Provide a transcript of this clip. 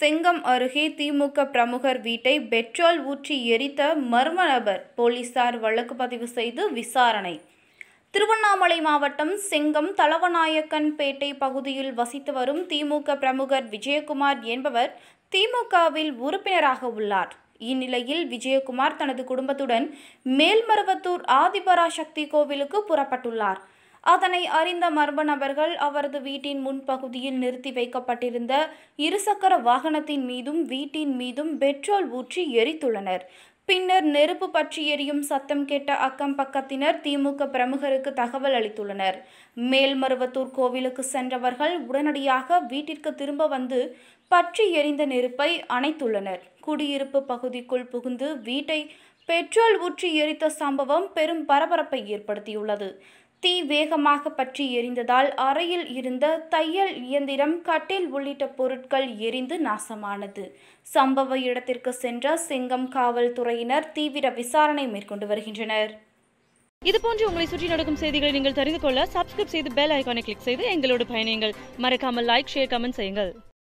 செங்கம் அருகே திமுக பிரமுகர் வீட்டை பெட்ரோல் ஊற்றி எரித்த மர்ம நபர் போலீசார் வழக்கு பதிவு செய்து விசாரணை திருவண்ணாமலை மாவட்டம் செங்கம் தலவநாயக்கன்பேட்டை பகுதியில் வசித்து வரும் திமுக பிரமுகர் விஜயகுமார் என்பவர் திமுகவில் உறுப்பினராக உள்ளார் இந்நிலையில் விஜயகுமார் தனது குடும்பத்துடன் மேல்மருவத்தூர் ஆதிபராசக்தி கோவிலுக்கு புறப்பட்டுள்ளார் அதனை அறிந்த மர்ம நபர்கள் அவரது வீட்டின் முன்பகுதியில் நிறுத்தி வைக்கப்பட்டிருந்த இருசக்கர வாகனத்தின் மீதும் வீட்டின் மீதும் பெட்ரோல் ஊற்றி எரித்துள்ளனர் பின்னர் நெருப்பு பற்றி எரியும் சத்தம் கேட்ட அக்கம் பக்கத்தினர் திமுக பிரமுகருக்கு தகவல் அளித்துள்ளனர் மேல்மருவத்தூர் கோவிலுக்கு சென்றவர்கள் உடனடியாக வீட்டிற்கு திரும்ப வந்து பற்றி எரிந்த நெருப்பை அணைத்துள்ளனர் குடியிருப்பு பகுதிக்குள் புகுந்து வீட்டை பெட்ரோல் ஊற்றி எரித்த சம்பவம் பெரும் பரபரப்பை ஏற்படுத்தியுள்ளது தீ வேகமாக பற்றி எரிந்ததால் அறையில் இருந்த தையல் இயந்திரம் கட்டில் உள்ளிட்ட பொருட்கள் எரிந்து நாசமானது சம்பவ இடத்திற்கு சென்ற செங்கம் காவல்துறையினர் தீவிர விசாரணை மேற்கொண்டு வருகின்றனர் இதுபோன்று உங்களை சுற்றி நடக்கும் செய்திகளை நீங்கள் தெரிந்து கொள்ள சப்ஸ்கிரைப் செய்து பெல் ஐக்கானை கிளிக் செய்து எங்களோடு பயணியுங்கள் மறக்காமல் லைக் ஷேர் கமெண்ட் செய்யுங்கள்